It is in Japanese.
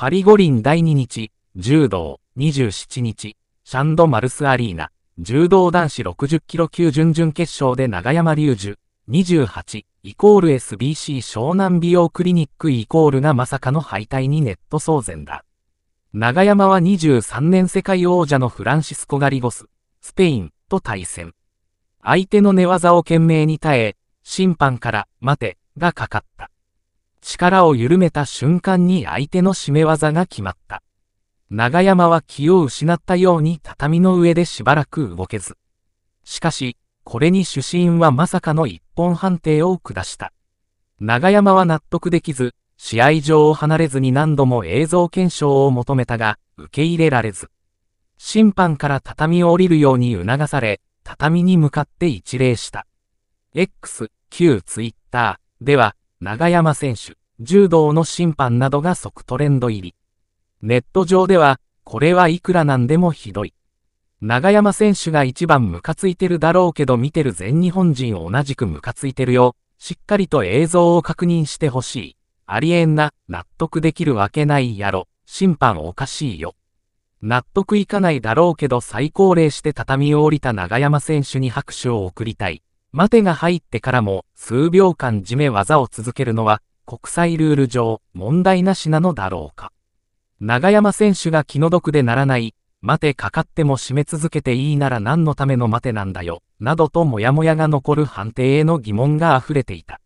パリ五輪第2日、柔道、27日、シャンド・マルスアリーナ、柔道男子60キロ級準々決勝で長山隆樹、28、イコール SBC 湘南美容クリニックイコールがまさかの敗退にネット騒然だ。長山は23年世界王者のフランシスコ・ガリゴス、スペインと対戦。相手の寝技を懸命に耐え、審判から、待て、がかかった。力を緩めた瞬間に相手の締め技が決まった。長山は気を失ったように畳の上でしばらく動けず。しかし、これに主審はまさかの一本判定を下した。長山は納得できず、試合場を離れずに何度も映像検証を求めたが、受け入れられず。審判から畳を降りるように促され、畳に向かって一礼した。X、旧 Twitter では、長山選手、柔道の審判などが即トレンド入り。ネット上では、これはいくらなんでもひどい。長山選手が一番ムカついてるだろうけど見てる全日本人同じくムカついてるよ。しっかりと映像を確認してほしい。ありえんな、納得できるわけないやろ。審判おかしいよ。納得いかないだろうけど最高齢して畳を降りた長山選手に拍手を送りたい。待てが入ってからも数秒間締め技を続けるのは国際ルール上問題なしなのだろうか。長山選手が気の毒でならない、待てかかっても締め続けていいなら何のための待てなんだよ、などとモヤモヤが残る判定への疑問が溢れていた。